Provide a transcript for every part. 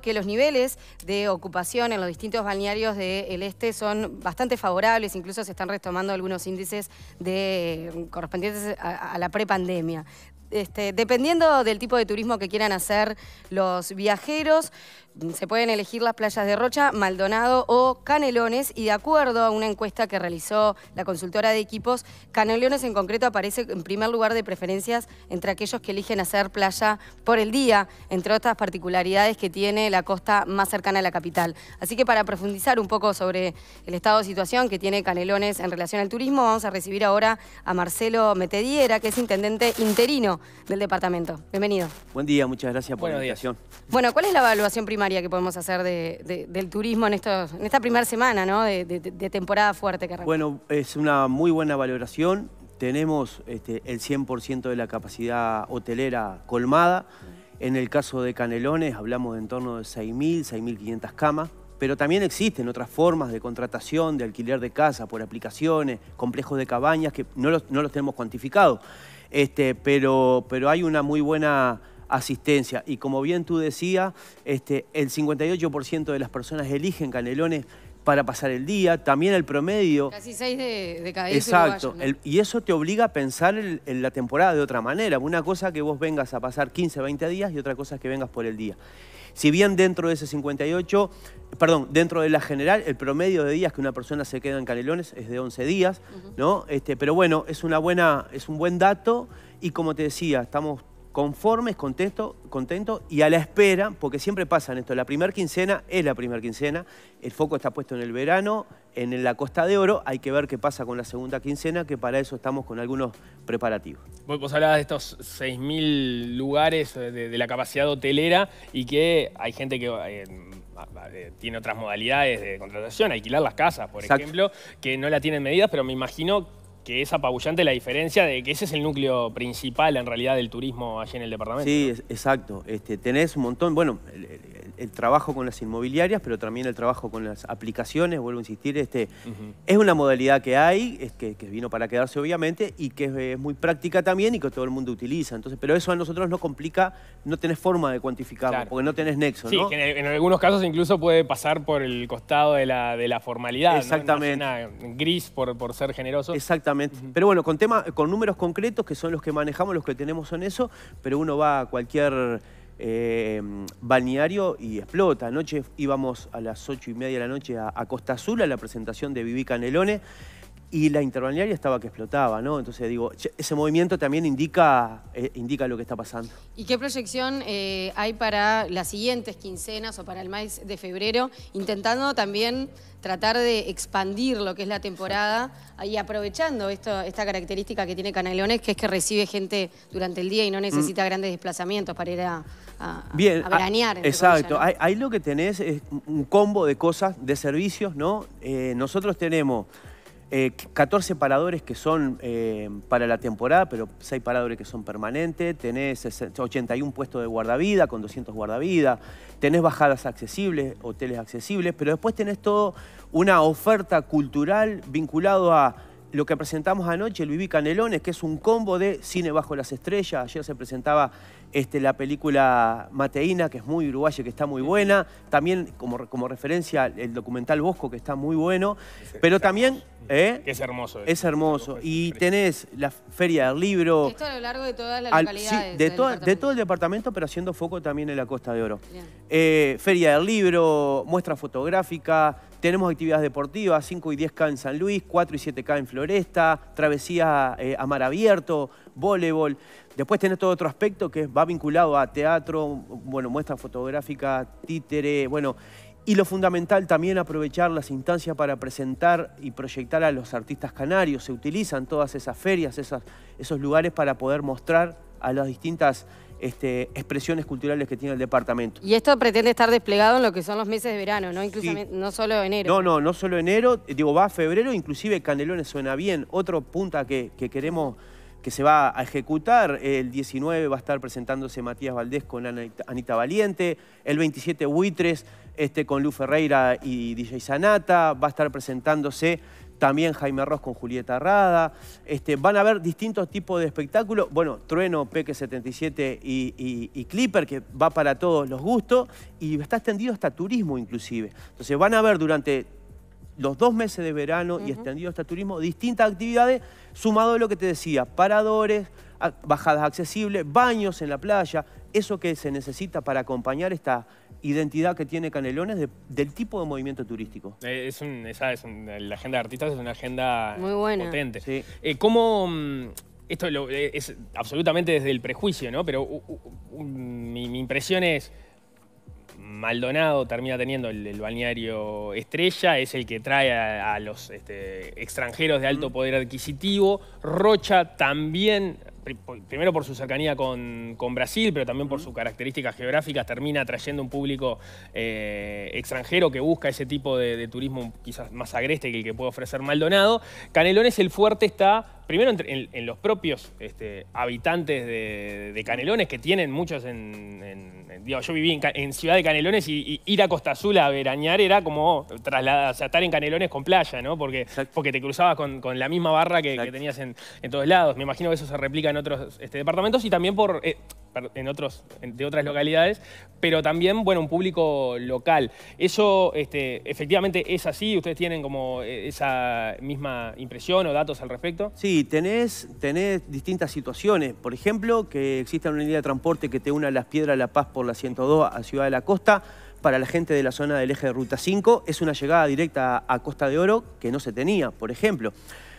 que los niveles de ocupación en los distintos balnearios del este son bastante favorables, incluso se están retomando algunos índices de, eh, correspondientes a la prepandemia. Este, dependiendo del tipo de turismo que quieran hacer los viajeros, se pueden elegir las playas de Rocha, Maldonado o Canelones y de acuerdo a una encuesta que realizó la consultora de equipos, Canelones en concreto aparece en primer lugar de preferencias entre aquellos que eligen hacer playa por el día, entre otras particularidades que tiene la costa más cercana a la capital. Así que para profundizar un poco sobre el estado de situación que tiene Canelones en relación al turismo, vamos a recibir ahora a Marcelo Metediera, que es intendente interino del departamento. Bienvenido. Buen día, muchas gracias por la invitación. Bueno, ¿cuál es la evaluación primaria que podemos hacer del turismo en, esta primera semana ¿no? de, temporada fuerte Bueno, es una muy buena valoración. Tenemos este, el 100% de la capacidad hotelera colmada. En el caso de Canelones hablamos de en torno de 6.000, 6.500 camas pero también existen otras formas de contratación, de alquiler de casa por aplicaciones, complejos de cabañas que no los, no los tenemos cuantificados este, pero, pero hay una muy buena asistencia. Y como bien tú decías, este, el 58% de las personas eligen Canelones para pasar el día, también el promedio... Casi 6 de, Exacto, y eso te obliga a pensar en la temporada de otra manera. Una cosa que vos vengas a pasar 15, 20 días y otra cosa es que vengas por el día. Si bien dentro de ese 58, perdón, dentro de la general, el promedio de días que una persona se queda en Canelones es de 11 días, ¿no? Este, pero bueno, es, una buena, es un buen dato y como te decía, estamos conformes, contentos contento y a la espera, porque siempre pasan esto, la primera quincena es la primera quincena, el foco está puesto en el verano, en la Costa de Oro, hay que ver qué pasa con la segunda quincena, que para eso estamos con algunos preparativos. Vos hablabas de estos 6.000 lugares de, la capacidad hotelera y que hay gente que... Eh, eh, tiene otras modalidades de contratación, alquilar las casas, por ejemplo, que no la tienen medidas, pero me imagino que es apabullante la diferencia de que ese es el núcleo principal en realidad del turismo allí en el departamento. Sí, exacto. Este, tenés un montón, bueno, el, trabajo con las inmobiliarias, pero también el trabajo con las aplicaciones, vuelvo a insistir, este, es una modalidad que hay, es que, vino para quedarse obviamente y que es, muy práctica también y que todo el mundo utiliza. Entonces, pero eso a nosotros nos complica, no tenés forma de cuantificarlo, porque no tenés nexo. Sí, que en, algunos casos incluso puede pasar por el costado de la, de la formalidad. Exactamente. Gris por ser generoso. Exactamente pero bueno, con, con números concretos, que son los que manejamos, los que tenemos son eso, pero uno va a cualquier eh, balneario y explota. Anoche íbamos a las ocho y media de la noche a, Costa Azul a la presentación de Viví Canelone y la intervalnearia estaba que explotaba, ¿no? Entonces digo, ese movimiento también indica, eh, indica lo que está pasando. ¿Y qué proyección eh, hay para las siguientes quincenas o para el mes de febrero? Intentando también tratar de expandir lo que es la temporada y aprovechando esta característica que tiene Canaleones, que es que recibe gente durante el día y no necesita mm. grandes desplazamientos para ir a, a, ah, exacto. Ahí, lo que tenés es un combo de cosas, de servicios, ¿no? Eh, nosotros tenemos 14 eh, paradores que son eh, para la temporada, pero 6 paradores que son permanentes. Tenés 81 puestos de guardavida con 200 guardavidas. Tenés bajadas accesibles, hoteles accesibles. Pero después tenés todo una oferta cultural vinculado a lo que presentamos anoche, el Viví Canelones, que es un combo de cine bajo las estrellas. Ayer se presentaba este, la película Mateína, que es muy uruguaya, que está muy buena. También, como, como referencia, el documental Bosco, que está muy bueno. Pero también... ¿eh? Es hermoso. Es, hermoso. Y tenés la Feria del Libro. Esto a lo largo de todas las localidades. Sí, de, todo, el departamento, pero haciendo foco también en la Costa de Oro. Eh, Feria del Libro, muestra fotográfica, tenemos actividades deportivas, 5 y 10K en San Luis, 4 y 7K en Floresta, travesía eh, a mar abierto, voleibol. Después tenés todo otro aspecto que va vinculado a teatro, bueno, muestra fotográfica, títere, bueno, y lo fundamental también aprovechar las instancias para presentar y proyectar a los artistas canarios. Se utilizan todas esas ferias, esas, esos lugares para poder mostrar a las distintas este, expresiones culturales que tiene el departamento. Y esto pretende estar desplegado en lo que son los meses de verano, ¿no? no solo enero. No, no, no solo enero, eh, digo, va a febrero, inclusive Canelones suena bien. Otro punta que, queremos que se va a ejecutar. El 19 va a estar presentándose Matías Valdés con Anita Valiente. El 27 Buitres este, con Lu Ferreira y DJ Sanata. Va a estar presentándose también Jaime Ross con Julieta Arrada... Este, van a haber distintos tipos de espectáculos. Bueno, Trueno, Peque 77 y, Clipper, que va para todos los gustos. Y está extendido hasta turismo inclusive. Entonces van a ver durante los dos meses de verano y extendido hasta turismo distintas actividades, sumado a lo que te decía, paradores, bajadas accesibles, baños en la playa, eso que se necesita para acompañar esta identidad que tiene Canelones del tipo de movimiento turístico. Eh, es la agenda de artistas es una agenda Muy buena. potente. Eh, ¿Cómo...? Mm, esto eh, es absolutamente desde el prejuicio, ¿no? Pero mi, impresión es... Maldonado termina teniendo el, balneario estrella, es el que trae a, los este, extranjeros de alto mm. poder adquisitivo. Rocha también primero por su cercanía con, Brasil, pero también por sus características geográficas, termina atrayendo un público eh, extranjero que busca ese tipo de, turismo quizás más agreste que el que puede ofrecer Maldonado. Canelones, el fuerte está primero en, los propios este, habitantes de, Canelones, que tienen muchos en... yo viví en, Ciudad de Canelones y, ir a Costa Azul a veranear era como trasladar, o estar en Canelones con playa, ¿no? Porque, porque te cruzabas con, la misma barra que, que tenías en, todos lados. Me imagino que eso se replica en otros este, departamentos y también por, eh, en otros, de otras localidades, pero también, bueno, un público local. Eso este, efectivamente es así, ustedes tienen como eh, esa misma impresión o datos al respecto. Sí, tenés, tenés distintas situaciones. Por ejemplo, que exista una línea de transporte que te una Las Piedras La Paz por la 102 a Ciudad de la Costa para la gente de la zona del eje de Ruta 5 es una llegada directa a Costa de Oro que no se tenía, por ejemplo.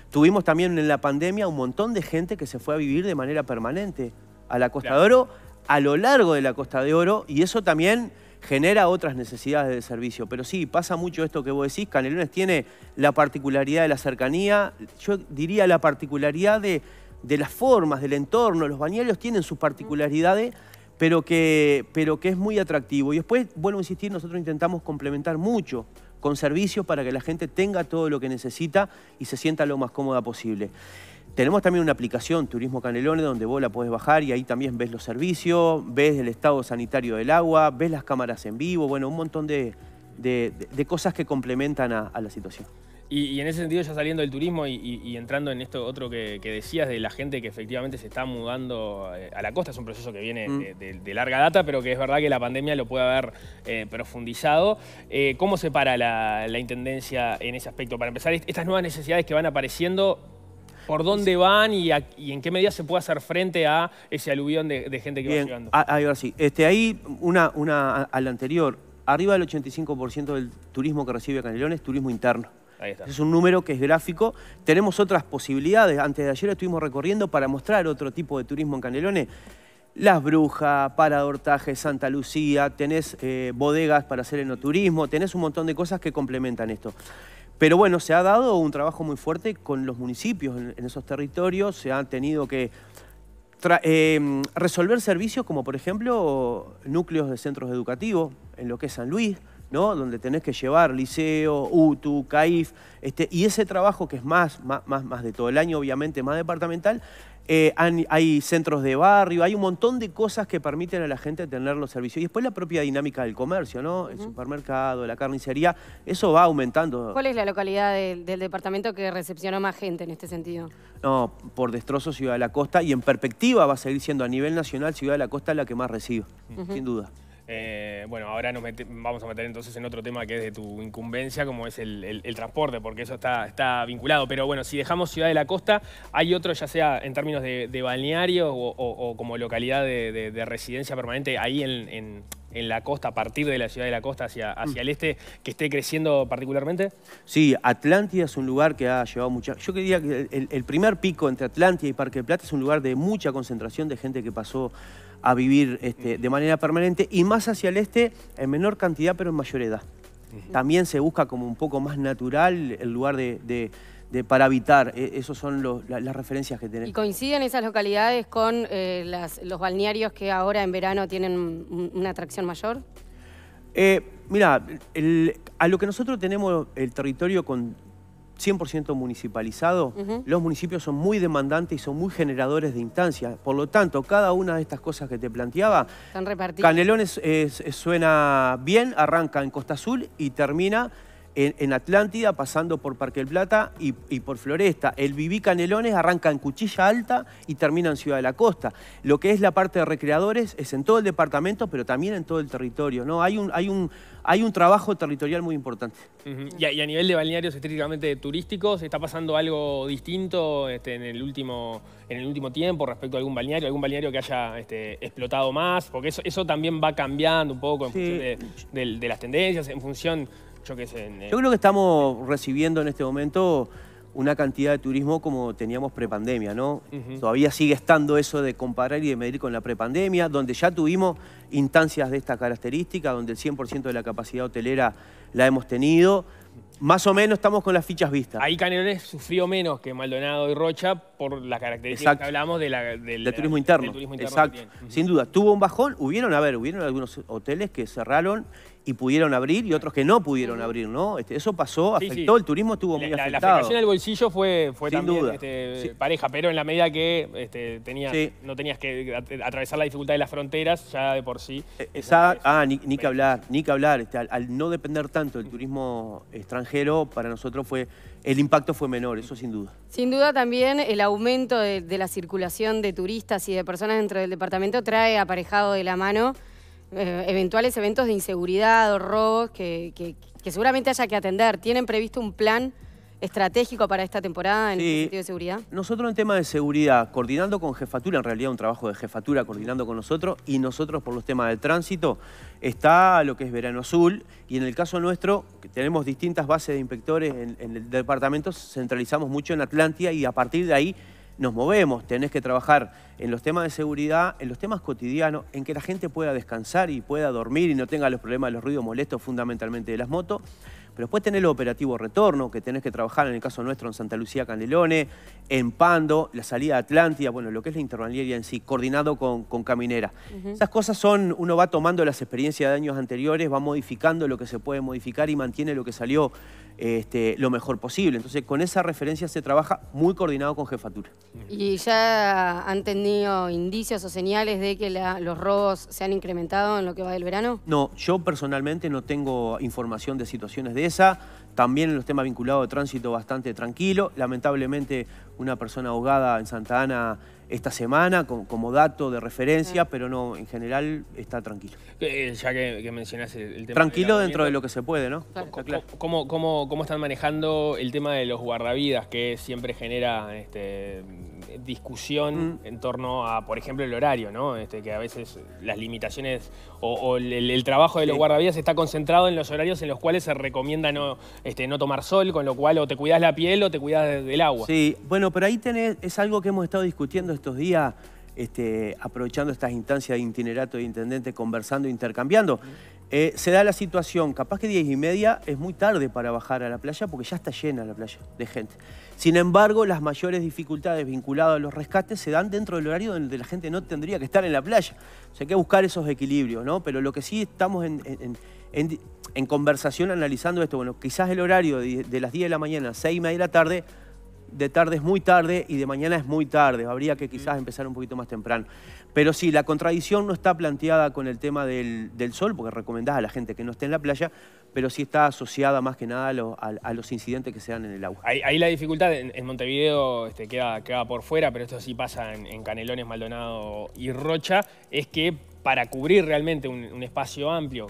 Tuvimos también en la pandemia un montón de gente que se fue a vivir de manera permanente a la Costa de Oro, a lo largo de la Costa de Oro, y eso también genera otras necesidades de servicio. Pero sí, pasa mucho esto que vos decís, Canelones tiene la particularidad de la cercanía, yo diría la particularidad de, las formas, del entorno, los bañarios tienen sus particularidades, pero que, pero que es muy atractivo. Y después, vuelvo a insistir, nosotros intentamos complementar mucho con servicios para que la gente tenga todo lo que necesita y se sienta lo más cómoda posible. Tenemos también una aplicación, Turismo Canelones, donde vos la podés bajar y ahí también ves los servicios, ves el estado sanitario del agua, ves las cámaras en vivo, bueno, un montón de, cosas que complementan a la situación. Y, en ese sentido, ya saliendo del turismo y, entrando en esto otro que, decías de la gente que efectivamente se está mudando eh, a la costa, es un proceso que viene mm. de, larga data, pero que es verdad que la pandemia lo puede haber eh, profundizado. Eh, ¿Cómo se para la, Intendencia en ese aspecto? Para empezar, estas nuevas necesidades que van apareciendo, ¿por dónde van y, en qué medida se puede hacer frente a ese aluvión de, gente que va llegando? Ahí ahora sí. Este, ahí, una, una al anterior, arriba del 85% del turismo que recibe Canelones, turismo interno. Es un número que es gráfico. Tenemos otras posibilidades. Antes de ayer estuvimos recorriendo para mostrar otro tipo de turismo en Canelones. Las Brujas, Paradortaje, Santa Lucía, tenés eh, bodegas para hacer enoturismo, tenés un montón de cosas que complementan esto. Pero bueno, se ha dado un trabajo muy fuerte con los municipios en, esos territorios, se han tenido que eh, resolver servicios como por ejemplo núcleos de centros educativos en lo que es San Luis, ¿no? Donde tenés que llevar liceo, UTU, CAIF, este, y ese trabajo que es más, más, más de todo el año, obviamente, más departamental, eh, hay, centros de barrio, hay un montón de cosas que permiten a la gente tener los servicios. Y después la propia dinámica del comercio, ¿no? El supermercado, la carnicería, eso va aumentando. ¿Cuál es la localidad del departamento que recepcionó más gente en este sentido? No, por destrozo Ciudad de la Costa y en perspectiva va a seguir siendo a nivel nacional Ciudad de la Costa la que más recibe, sin duda. Eh, bueno, ahora nos vamos a meter entonces en otro tema que es de tu incumbencia, como es el, transporte, porque eso está, vinculado. Pero bueno, si dejamos Ciudad de la Costa, hay otro, ya sea en términos de, balneario o, como localidad de, residencia permanente, ahí en, la costa, a partir de la Ciudad de la Costa hacia, el este, que esté creciendo particularmente. Sí, Atlántida es un lugar que ha llevado mucha... Yo quería que el, primer pico entre Atlántida y Parque de Plata es un lugar de mucha concentración de gente que pasó a vivir este, de manera permanente y más hacia el este en menor cantidad pero en mayor edad. También se busca como un poco más natural el lugar de, para habitar. E, esas son las, referencias que tenemos. ¿Y coinciden esas localidades con eh, los balnearios que ahora en verano tienen una atracción mayor? Eh, mira, a lo que nosotros tenemos el territorio con 100% municipalizado, los municipios son muy demandantes y son muy generadores de instancias. Por lo tanto, cada una de estas cosas que te planteaba, Están repartidas. Canelones suena bien, arranca en Costa Azul y termina en, Atlántida, pasando por Parque del Plata y, por Floresta. El Viví Canelones arranca en Cuchilla Alta y termina en Ciudad de la Costa. Lo que es la parte de recreadores es en todo el departamento, pero también en todo el territorio. ¿no? Hay un... Hay un hay un trabajo territorial muy importante. y, a, nivel de balnearios estrictamente turísticos, ¿está pasando algo distinto este, en, el último, en el último tiempo respecto a algún balneario? ¿Algún balneario que haya este, explotado más? Porque eso, también va cambiando un poco en función de, las tendencias, en función, yo qué sé. Eh yo creo que estamos recibiendo en este momento una cantidad de turismo como teníamos prepandemia, ¿no? Todavía sigue estando eso de comparar y de medir con la prepandemia, donde ya tuvimos instancias de esta característica, donde el 100% de la capacidad hotelera la hemos tenido. Más o menos estamos con las fichas vistas. Ahí Canelones sufrió menos que Maldonado y Rocha por la característica que hablamos turismo interno. del, turismo interno. Exacto. Sin duda, tuvo un bajón. Hubieron, a ver, hubieron algunos hoteles que cerraron y pudieron abrir y otros que no pudieron abrir, ¿no? Este, eso pasó, afectó, el turismo estuvo muy la, afectado. La afectación del bolsillo fue, fue también este, pareja, pero en la medida que este, no tenías que atravesar la dificultad de las fronteras, ya de por sí. Eh, ah, ni, que hablar, ni que hablar. al, no depender tanto del mm. turismo extranjero, para nosotros fue el impacto fue menor, eso sin duda. Sin duda también el aumento de, la circulación de turistas y de personas dentro del departamento trae aparejado de la mano eh, eventuales eventos de inseguridad o robos que, seguramente haya que atender. ¿Tienen previsto un plan estratégico para esta temporada en el sentido de seguridad? Nosotros en tema de seguridad, coordinando con jefatura, en realidad un trabajo de jefatura coordinando con nosotros, y nosotros por los temas del tránsito, está lo que es Verano Azul, y en el caso nuestro, que tenemos distintas bases de inspectores en, el departamento, centralizamos mucho en Atlantia y a partir de ahí nos movemos, tenés que trabajar en los temas de seguridad, en los temas cotidianos, en que la gente pueda descansar y pueda dormir y no tenga los problemas de los ruidos molestos fundamentalmente de las motos. Pero después tenés el operativo retorno, que tenés que trabajar en el caso nuestro en Santa Lucía Candelone, en Pando, la salida de Atlántida, bueno, lo que es la interbalnearia en sí, coordinado con, Caminera. Esas cosas son, uno va tomando las experiencias de años anteriores, va modificando lo que se puede modificar y mantiene lo que salió este, lo mejor posible. Entonces, con esa referencia se trabaja muy coordinado con jefatura. ¿Y ya han tenido indicios o señales de que los robos se han incrementado en lo que va del verano? No, yo personalmente no tengo información de situaciones de también los temas vinculados de tránsito bastante tranquilo. Lamentablemente una persona ahogada en Santa Ana esta semana como dato de referencia, pero no, en general está tranquilo. Eh, eh, ya que, que, el, tema... Tranquilo dentro de lo que se puede, ¿no? ¿Cómo, cómo, están manejando el tema de los guardavidas que siempre genera este, discusión mm. en torno a, por ejemplo, el horario, ¿no? Este, que a veces las limitaciones o, el, trabajo de los guardavías está concentrado en los horarios en los cuales se recomienda no, este, no tomar sol, con lo cual o te cuidas la piel o te cuidas del agua. Sí, bueno, pero ahí tenés, es algo que hemos estado discutiendo estos días, este, aprovechando estas instancias de itinerato de intendente, conversando, intercambiando. Mm. Eh, se da la situación, capaz que 10 y media es muy tarde para bajar a la playa porque ya está llena la playa de gente. Sin embargo, las mayores dificultades vinculadas a los rescates se dan dentro del horario donde la gente no tendría que estar en la playa. O sea, hay que buscar esos equilibrios, ¿no? Pero lo que sí estamos en, conversación analizando esto, bueno, quizás el horario de, de las 10 de la mañana a 6 y media de la tarde de tarde es muy tarde y de mañana es muy tarde. Habría que quizás empezar un poquito más temprano. Pero sí, la contradicción no está planteada con el tema del, sol, porque recomendás a la gente que no esté en la playa, pero sí está asociada más que nada a, los incidentes que se dan en el agua. Ahí, la dificultad en, Montevideo este, queda, queda, por fuera, pero esto sí pasa en, Canelones, Maldonado y Rocha, es que para cubrir realmente un, espacio amplio,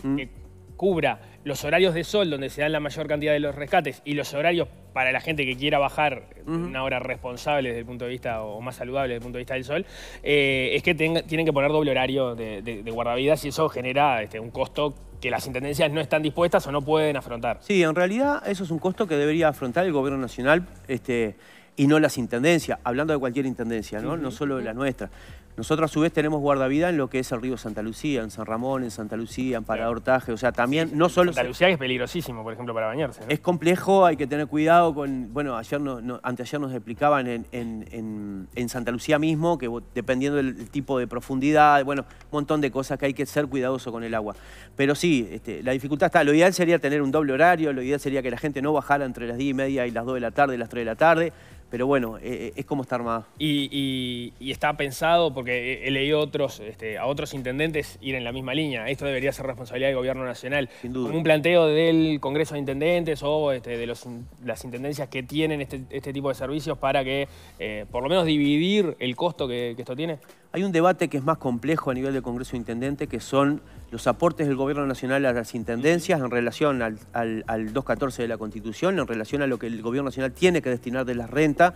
cubra los horarios de sol donde se dan la mayor cantidad de los rescates y los horarios para la gente que quiera bajar una hora responsable desde el punto de vista o más saludable desde el punto de vista del sol, eh, es que tienen que poner doble horario de, guardavidas y eso genera este, un costo que las intendencias no están dispuestas o no pueden afrontar. Sí, en realidad eso es un costo que debería afrontar el gobierno nacional este, y no las intendencias, hablando de cualquier intendencia, ¿no? no solo la nuestra. Nosotros a su vez tenemos guardavida en lo que es el río Santa Lucía, en San Ramón, en Santa Lucía, en Parador Taje, o sea, también no solo... Santa Lucía es peligrosísimo, por ejemplo, para bañarse. Es complejo, hay que tener cuidado con... Bueno, ayer anteayer nos explicaban en, Santa Lucía mismo que dependiendo del tipo de profundidad, bueno, un montón de cosas que hay que ser cuidadoso con el agua. Pero sí, este, la dificultad está. Lo ideal sería tener un doble horario, lo ideal sería que la gente no bajara entre las 10 y media y las 2 de la tarde, las 3 de la tarde, pero bueno, eh, eh, es como está armada. Y, está pensado, porque he leído otros, este, a otros intendentes ir en la misma línea. Esto debería ser responsabilidad del gobierno nacional. Sin duda. un planteo del Congreso de Intendentes o este, de las intendencias que tienen este, este, tipo de servicios para que, eh, por lo menos, dividir el costo que esto tiene. Hay un debate que es más complejo a nivel del Congreso Intendente, que son los aportes del Gobierno Nacional a las intendencias en relación al, al, al 214 de la Constitución, en relación a lo que el Gobierno Nacional tiene que destinar de la renta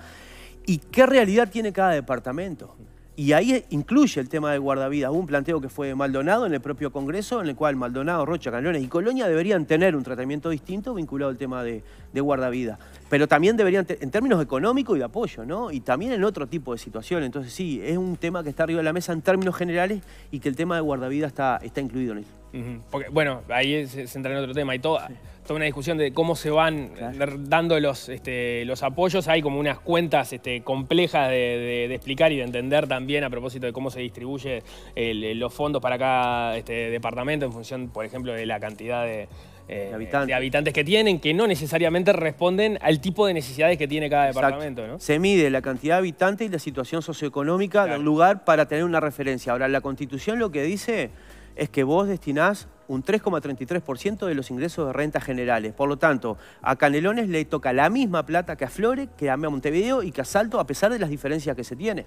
y qué realidad tiene cada departamento. Y ahí incluye el tema de guardavidas, un planteo que fue Maldonado en el propio Congreso, en el cual Maldonado, Rocha, Canelones y Colonia deberían tener un tratamiento distinto vinculado al tema de, de guardavidas. Pero también deberían, en términos económicos y de apoyo, ¿no? Y también en otro tipo de situación. Entonces sí, es un tema que está arriba de la mesa en términos generales y que el tema de guardavidas está, está incluido en él. Porque, bueno, ahí se, entra en otro tema y toda toda una discusión de cómo se van dando los, este, los apoyos. Hay como unas cuentas este, complejas de, explicar y de entender también a propósito de cómo se distribuye los fondos para cada este, departamento en función, por ejemplo, de la cantidad eh, de, habitantes. que tienen, que no necesariamente responden al tipo de necesidades que tiene cada departamento. Se mide la cantidad de habitantes y la situación socioeconómica del lugar para tener una referencia. Ahora, la constitución lo que dice es que vos destinás un 3,33% de los ingresos de renta generales. Por lo tanto, a Canelones le toca la misma plata que a Flore, que a Montevideo y que a Salto, a pesar de las diferencias que se tiene,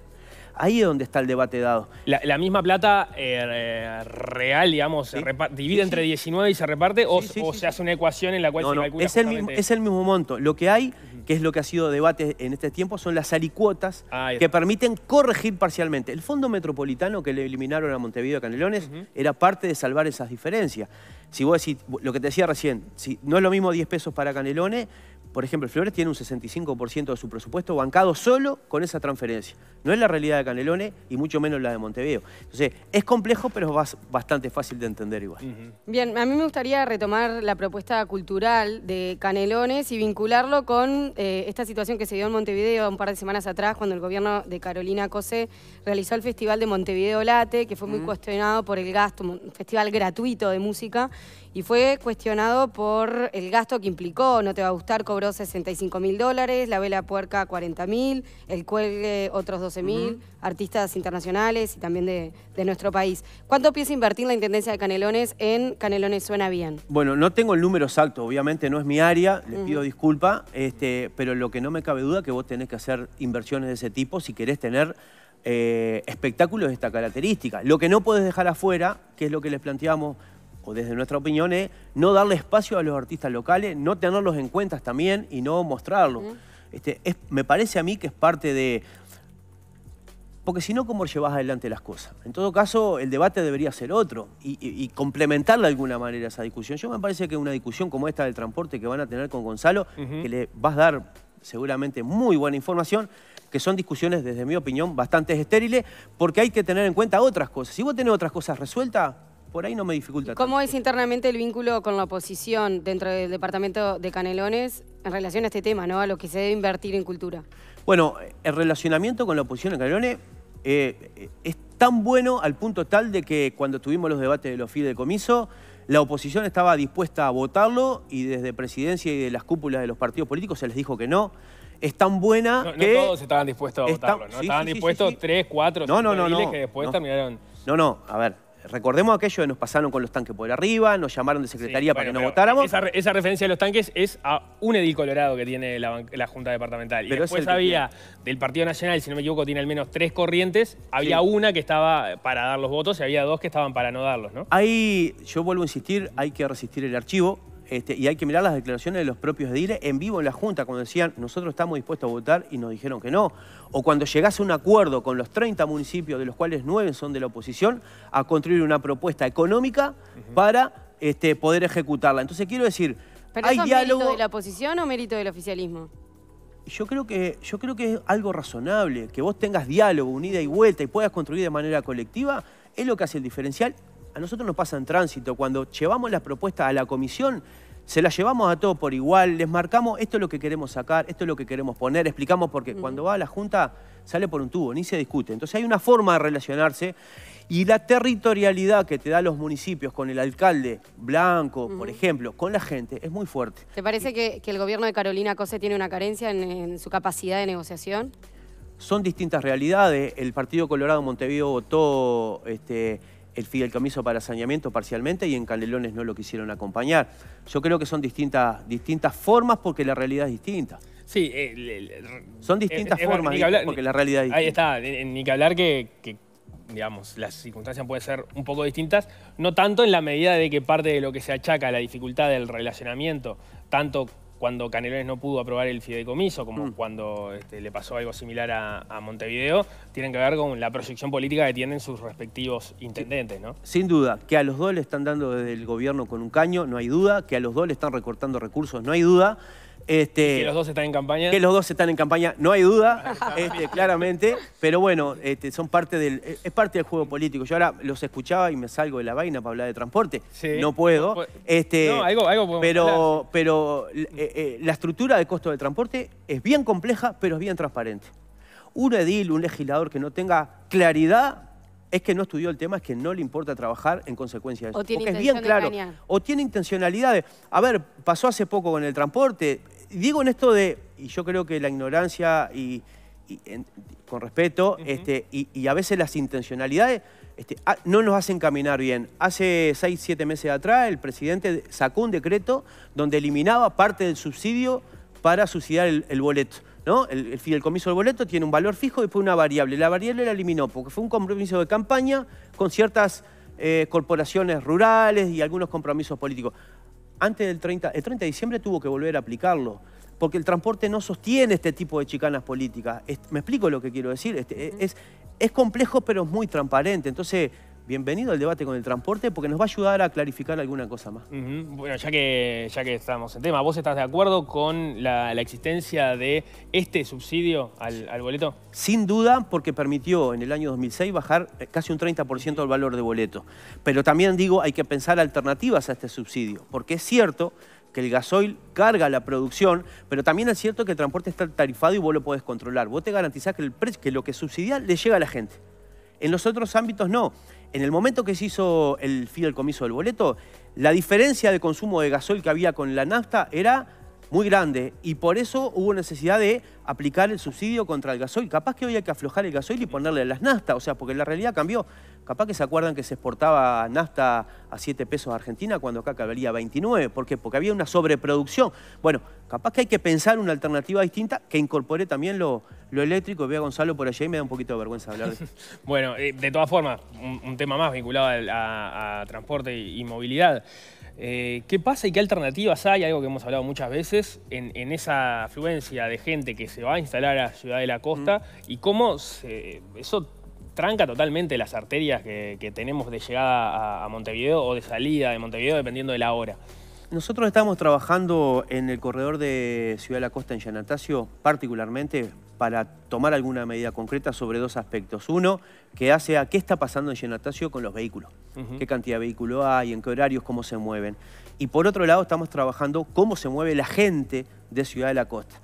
Ahí es donde está el debate dado. La, misma plata eh, real, digamos, se divide entre 19 y se reparte o, se hace una ecuación en la cual se no, es el, es el mismo monto. Lo que hay que es lo que ha sido debate en este tiempo, son las alicuotas que permiten corregir parcialmente. El Fondo Metropolitano que le eliminaron a Montevideo a Canelones era parte de salvar esas diferencias. Si vos decís, lo que te decía recién, si no es lo mismo 10 pesos para Canelones por ejemplo, Flores tiene un 65% de su presupuesto bancado solo con esa transferencia. No es la realidad de Canelones y mucho menos la de Montevideo. Entonces, es complejo, pero es bastante fácil de entender igual. Bien, a mí me gustaría retomar la propuesta cultural de Canelones y vincularlo con eh, esta situación que se dio en Montevideo un par de semanas atrás, cuando el gobierno de Carolina Cose realizó el Festival de Montevideo Late, que fue muy cuestionado por el gasto, un festival gratuito de música, y fue cuestionado por el gasto que implicó, no te va a gustar, cobro 65 mil dólares, la vela puerca 40 mil, el cuelgue otros 12 mil, artistas internacionales y también de, nuestro país. ¿Cuánto piensa invertir la Intendencia de Canelones en Canelones Suena Bien? Bueno, no tengo el número exacto, obviamente no es mi área, le pido disculpa, este, pero lo que no me cabe duda es que vos tenés que hacer inversiones de ese tipo si querés tener eh, espectáculos de esta característica. Lo que no puedes dejar afuera, que es lo que les planteamos o desde nuestra opinión, es no darle espacio a los artistas locales, no tenerlos en cuenta también y no mostrarlos. este, me parece a mí que es parte de... Porque si no, ¿cómo llevas adelante las cosas? En todo caso, el debate debería ser otro y, y, complementar de alguna manera esa discusión. Yo me parece que una discusión como esta del transporte que van a tener con Gonzalo, que le vas a dar seguramente muy buena información, que son discusiones, desde mi opinión, bastante estériles, porque hay que tener en cuenta otras cosas. Si vos tenés otras cosas resueltas, por ahí no me dificulta. ¿Cómo es internamente el vínculo con la oposición dentro del departamento de Canelones en relación a este tema, ¿no? a lo que se debe invertir en cultura? Bueno, el relacionamiento con la oposición en Canelones eh, es tan bueno al punto tal de que cuando tuvimos los debates de los de comiso, la oposición estaba dispuesta a votarlo y desde presidencia y de las cúpulas de los partidos políticos se les dijo que no es tan buena que... No todos estaban dispuestos a votarlo, ¿no? estaban dispuestos tres, cuatro, no, no, no, que después terminaron... No, no, a ver, recordemos aquello que nos pasaron con los tanques por arriba, nos llamaron de secretaría para que no votáramos. Esa, referencia de los tanques es a un edil colorado que tiene la, Junta Departamental. Y después había, del Partido Nacional, si no me equivoco, tiene al menos tres corrientes, había una que estaba para dar los votos y había dos que estaban para no darlos, ¿no? Ahí, yo vuelvo a insistir, hay que resistir el archivo. Este, y hay que mirar las declaraciones de los propios ediles en vivo en la Junta, cuando decían, nosotros estamos dispuestos a votar y nos dijeron que no. O cuando llegase un acuerdo con los 30 municipios, de los cuales 9 son de la oposición, a construir una propuesta económica para este, poder ejecutarla. Entonces quiero decir, ¿Pero hay diálogo... mérito de la oposición o mérito del oficialismo? yo creo que yo creo que es algo razonable que vos tengas diálogo, unida y vuelta y puedas construir de manera colectiva es lo que hace el diferencial a nosotros nos pasa en tránsito, cuando llevamos las propuestas a la comisión, se las llevamos a todos por igual, les marcamos esto es lo que queremos sacar, esto es lo que queremos poner, explicamos porque qué. cuando va a la Junta sale por un tubo, ni se discute. Entonces hay una forma de relacionarse y la territorialidad que te da los municipios con el alcalde blanco, por ejemplo, con la gente, es muy fuerte. ¿Te parece que, el gobierno de Carolina Cose tiene una carencia en, su capacidad de negociación? Son distintas realidades. El Partido Colorado Montevideo votó... Este, el Fidel Camiso para saneamiento parcialmente y en Canelones no lo quisieron acompañar. Yo creo que son distintas, distintas formas porque la realidad es distinta. Sí, eh, son distintas eh, formas porque la realidad es distinta. Ahí está, ni que hablar que, digamos, las circunstancias pueden ser un poco distintas, no tanto en la medida de que parte de lo que se achaca a la dificultad del relacionamiento, tanto cuando Canelones no pudo aprobar el fideicomiso, como mm. cuando este, le pasó algo similar a, a, Montevideo, tienen que ver con la proyección política que tienen sus respectivos intendentes, ¿no? Sin duda, que a los dos le están dando desde el gobierno con un caño, no hay duda, que a los dos le están recortando recursos, no hay duda. Este, que los dos están en campaña. Que los dos están en campaña, no hay duda, este, claramente. Pero bueno, este, son parte del, eh, es parte del juego político. Yo ahora los escuchaba y me salgo de la vaina para hablar de transporte. No puedo. algo, pero, pero eh, eh, la estructura de costo del transporte es bien compleja, pero es bien transparente. Un edil, un legislador que no tenga claridad es que no estudió el tema, es que no le importa trabajar en consecuencia de eso. es bien claro. O tiene intencionalidades. A ver, pasó hace poco con el transporte, digo en esto de, y yo creo que la ignorancia y, con respeto, este, y, a veces las intencionalidades este, ah, no nos hacen caminar bien. Hace seis, siete meses atrás el presidente sacó un decreto donde eliminaba parte del subsidio para subsidiar el, boleto. ¿no? El, comiso fideicomiso del boleto tiene un valor fijo y fue una variable. La variable la eliminó porque fue un compromiso de campaña con ciertas eh, corporaciones rurales y algunos compromisos políticos antes del 30, el 30 de diciembre tuvo que volver a aplicarlo, porque el transporte no sostiene este tipo de chicanas políticas. ¿Me explico lo que quiero decir? Este, e, es, es complejo, pero es muy transparente. Entonces, bienvenido al debate con el transporte porque nos va a ayudar a clarificar alguna cosa más. Bueno, ya que, ya que estamos en tema, ¿vos estás de acuerdo con la, existencia de este subsidio al, boleto? Sin duda, porque permitió en el año 2006 bajar eh, casi un 30% el valor de boleto. Pero también digo, hay que pensar alternativas a este subsidio, porque es cierto que el gasoil carga la producción, pero también es cierto que el transporte está tarifado y vos lo podés controlar. Vos te garantizás que, el que lo que subsidia le llega a la gente. En los otros ámbitos no en el momento que se hizo el comiso, del boleto, la diferencia de consumo de gasoil que había con la nafta era muy grande y por eso hubo necesidad de aplicar el subsidio contra el gasoil. Capaz que hoy hay que aflojar el gasoil y ponerle las naftas, o sea, porque la realidad cambió. Capaz que se acuerdan que se exportaba nafta a 7 pesos a Argentina cuando acá cabría 29. ¿Por qué? Porque había una sobreproducción. Bueno, capaz que hay que pensar una alternativa distinta que incorpore también lo, eléctrico. Ve a Gonzalo por allá y me da un poquito de vergüenza hablar de eso. bueno, eh, de todas formas, un, tema más vinculado a, transporte y, movilidad. Eh, ¿Qué pasa y qué alternativas hay? Algo que hemos hablado muchas veces en, esa afluencia de gente que se va a instalar a Ciudad de la Costa mm. y cómo se, eso tranca totalmente las arterias que, tenemos de llegada a, Montevideo o de salida de Montevideo, dependiendo de la hora. Nosotros estamos trabajando en el corredor de Ciudad de la Costa en Yanatacio, particularmente para tomar alguna medida concreta sobre dos aspectos. Uno, que hace a qué está pasando en Yenatacio con los vehículos. Qué cantidad de vehículos hay, en qué horarios, cómo se mueven. Y por otro lado, estamos trabajando cómo se mueve la gente de Ciudad de la Costa.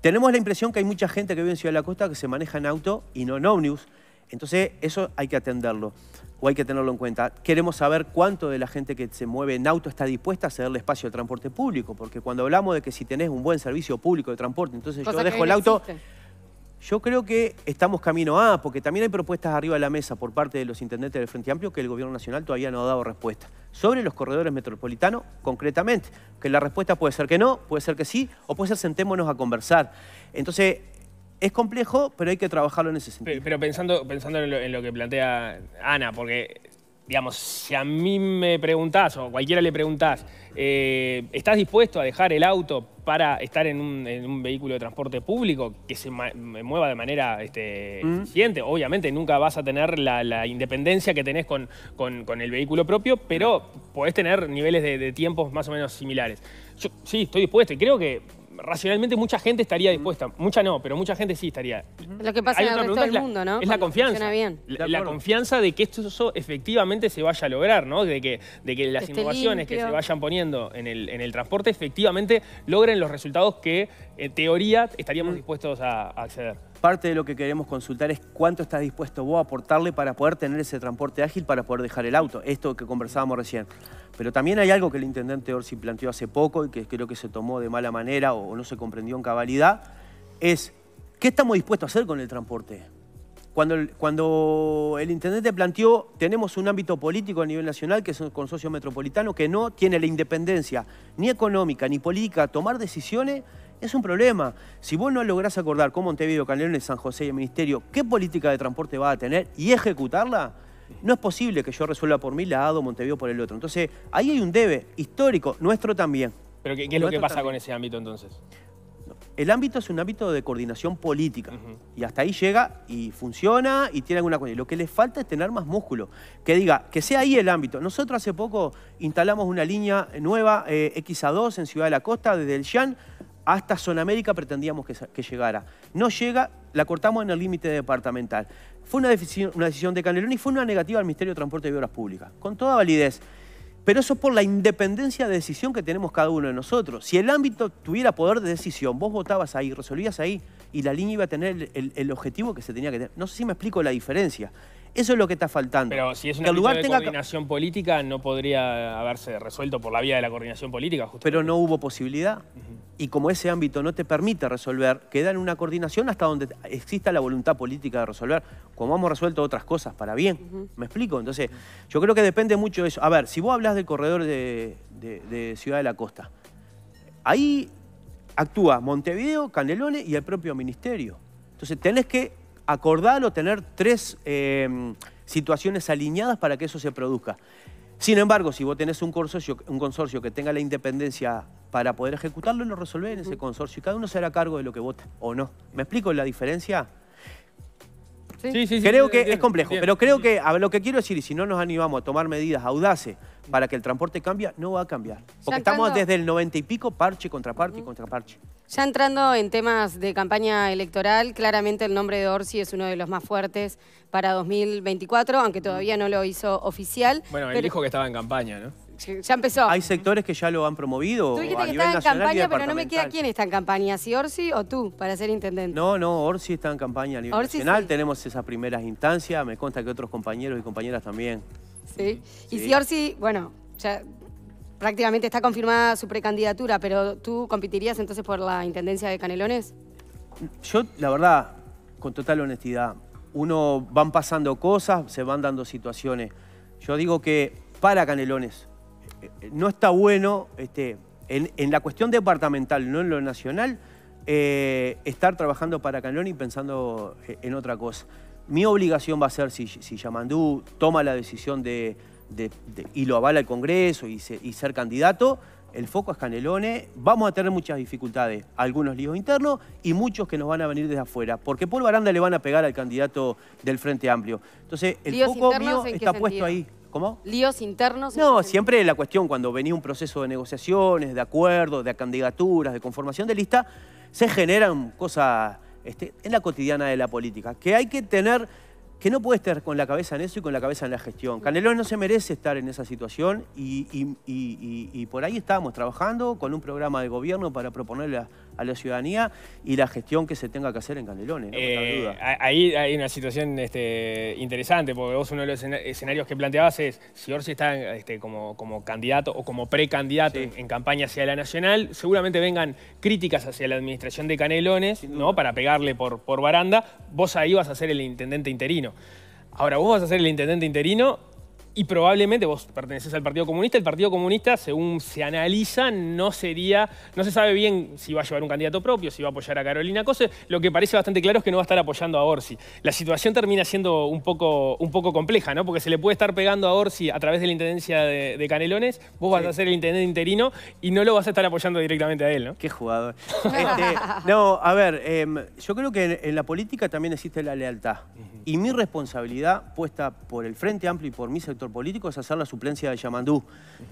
Tenemos la impresión que hay mucha gente que vive en Ciudad de la Costa que se maneja en auto y no en ómnibus. Entonces, eso hay que atenderlo o hay que tenerlo en cuenta. Queremos saber cuánto de la gente que se mueve en auto está dispuesta a cederle espacio al transporte público, porque cuando hablamos de que si tenés un buen servicio público de transporte, entonces yo dejo el auto... Yo creo que estamos camino a, porque también hay propuestas arriba de la mesa por parte de los intendentes del Frente Amplio que el Gobierno Nacional todavía no ha dado respuesta. Sobre los corredores metropolitanos, concretamente, que la respuesta puede ser que no, puede ser que sí, o puede ser sentémonos a conversar. Entonces, es complejo, pero hay que trabajarlo en ese sentido. Pero, pensando, pensando en lo, que plantea Ana, porque, digamos, si a mí me preguntás o a cualquiera le preguntás, eh, ¿estás dispuesto a dejar el auto para estar en un, vehículo de transporte público que se mueva de manera este, mm. eficiente? Obviamente nunca vas a tener la, independencia que tenés con, el vehículo propio, pero podés tener niveles de, de tiempos más o menos similares. Yo sí, estoy dispuesto y creo que racionalmente mucha gente estaría dispuesta, mucha no, pero mucha gente sí estaría. Lo que pasa en el mundo, ¿no? Es la confianza. La, confianza de que esto efectivamente se vaya a lograr, ¿no? De que, de que las innovaciones que se vayan poniendo en el, transporte efectivamente logren los resultados que en eh, teoría estaríamos dispuestos a acceder. Parte de lo que queremos consultar es cuánto estás dispuesto vos a aportarle para poder tener ese transporte ágil, para poder dejar el auto. Esto que conversábamos recién. Pero también hay algo que el intendente Orsi planteó hace poco y que creo que se tomó de mala manera o no se comprendió en cabalidad, es qué estamos dispuestos a hacer con el transporte. Cuando el, cuando el intendente planteó, tenemos un ámbito político a nivel nacional, que es un consorcio metropolitano, que no tiene la independencia ni económica ni política a tomar decisiones es un problema. Si vos no lográs acordar con Montevideo, Canelones, San José y el Ministerio qué política de transporte va a tener y ejecutarla, no es posible que yo resuelva por mi lado, Montevideo por el otro. Entonces, ahí hay un debe histórico, nuestro también. ¿Pero qué, es lo que pasa con ese ámbito entonces? El ámbito es un ámbito de coordinación política. Y hasta ahí llega y funciona y tiene alguna cosa. Lo que le falta es tener más músculo. Que diga, que sea ahí el ámbito. Nosotros hace poco instalamos una línea nueva, eh, x XA2, en Ciudad de la Costa, desde el Yan hasta América pretendíamos que, llegara. No llega, la cortamos en el límite departamental. Fue una, decisión, de Canelón y fue una negativa al Ministerio de Transporte y Obras Públicas, con toda validez. Pero eso es por la independencia de decisión que tenemos cada uno de nosotros. Si el ámbito tuviera poder de decisión, vos votabas ahí, resolvías ahí, y la línea iba a tener el objetivo que se tenía que tener. No sé si me explico la diferencia. Eso es lo que está faltando. Pero si es una coordinación política, no podría haberse resuelto por la vía de la coordinación política, Pero no hubo posibilidad. Y como ese ámbito no te permite resolver, queda en una coordinación hasta donde exista la voluntad política de resolver, como hemos resuelto otras cosas para bien. ¿Me explico? Entonces, yo creo que depende mucho de eso. A ver, si vos hablas del corredor de, de Ciudad de la Costa, ahí actúa Montevideo, Canelones y el propio ministerio. Entonces tenés que acordar o tener tres em, situaciones alineadas para que eso se produzca. Sin embargo, si vos tenés un consorcio, un consorcio que tenga la independencia para poder ejecutarlo, lo resolvés en ese consorcio y cada uno se hará cargo de lo que vote o no. ¿Me explico la diferencia? Sí, sí, sí. Creo que es complejo, pero creo que a lo que quiero decir, y si no nos animamos a tomar medidas audaces para que el transporte cambie, no va a cambiar. Porque estamos desde el 90 y pico, parche contra parche contra parche. Ya entrando en temas de campaña electoral, claramente el nombre de Orsi es uno de los más fuertes para 2024, aunque todavía mm. no lo hizo oficial. Bueno, él dijo que estaba en campaña, ¿no? ya empezó. Hay sectores que ya lo han promovido. Tú dijiste que está en campaña, pero no me queda quién está en campaña, si Orsi o tú, para ser intendente. No, no, Orsi está en campaña a nacional. Tenemos esas primeras instancias, me consta que otros compañeros y compañeras también. ¿sí? Y si Orsi, bueno, ya prácticamente está confirmada su precandidatura, pero ¿tú competirías entonces por la intendencia de Canelones? Yo, la verdad, con total honestidad, uno van pasando cosas, se van dando situaciones. Yo digo que para Canelones eh, eh, no está bueno, este, en, la cuestión departamental, no en lo nacional, eh, estar trabajando para Canelones y pensando en otra cosa mi obligación va a ser, si, Yamandú toma la decisión de, y lo avala el Congreso y, ser candidato, el foco es Canelone. Vamos a tener muchas dificultades, algunos líos internos y muchos que nos van a venir desde afuera, porque por Baranda le van a pegar al candidato del Frente Amplio. Entonces, el foco mío está puesto ahí. ¿Cómo? ¿Líos internos? No, siempre la cuestión cuando venía un proceso de negociaciones, de acuerdos, de candidaturas, de conformación de lista, se generan cosas este, en la cotidiana de la política. Que hay que tener, que no puede estar con la cabeza en eso y con la cabeza en la gestión. Canelón no se merece estar en esa situación y, por ahí estábamos trabajando con un programa de gobierno para proponerle a la ciudadanía y la gestión que se tenga que hacer en Canelones. ¿no? Eh, ahí hay una situación este, interesante, porque vos uno de los escenarios que planteabas es si Orsi está este, como, como candidato o como precandidato en, campaña hacia la nacional, seguramente vengan críticas hacia la administración de Canelones, ¿no? Para pegarle por, por baranda. Vos ahí vas a ser el intendente interino. Ahora, vos vas a ser el intendente interino y probablemente vos perteneces al Partido Comunista. El Partido Comunista, según se analiza, no sería, no se sabe bien si va a llevar un candidato propio, si va a apoyar a Carolina Cose. Lo que parece bastante claro es que no va a estar apoyando a Orsi. La situación termina siendo un poco, un poco compleja, ¿no? Porque se le puede estar pegando a Orsi a través de la intendencia de, Canelones. Vos vas a ser el intendente interino y no lo vas a estar apoyando directamente a él, ¿no? Qué jugador. Este, no, a ver, em, yo creo que en, la política también existe la lealtad. Y mi responsabilidad puesta por el Frente Amplio y por mi sector político es hacer la suplencia de Yamandú.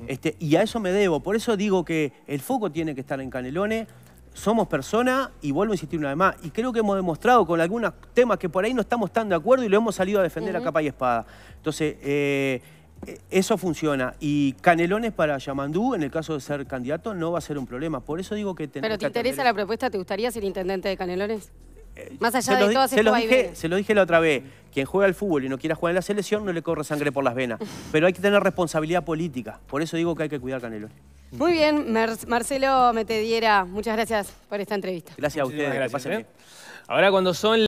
este, y a eso me debo. Por eso digo que el foco tiene que estar en Canelones. Somos persona y vuelvo a insistir una vez más. Y creo que hemos demostrado con algunos temas que por ahí no estamos tan de acuerdo y lo hemos salido a defender a capa y espada. Entonces, eh, eh, eso funciona. Y Canelones para Yamandú, en el caso de ser candidato, no va a ser un problema. Por eso digo que tenemos ¿Pero te interesa la propuesta? ¿Te gustaría ser intendente de Canelones? Eh, Más allá de todo se, se lo dije la otra vez. Quien juega al fútbol y no quiera jugar en la selección no le corre sangre por las venas. Pero hay que tener responsabilidad política. Por eso digo que hay que cuidar Canelo. Muy bien, me Marcelo diera Muchas gracias por esta entrevista. Gracias a ustedes. bien. ¿eh? Ahora cuando son...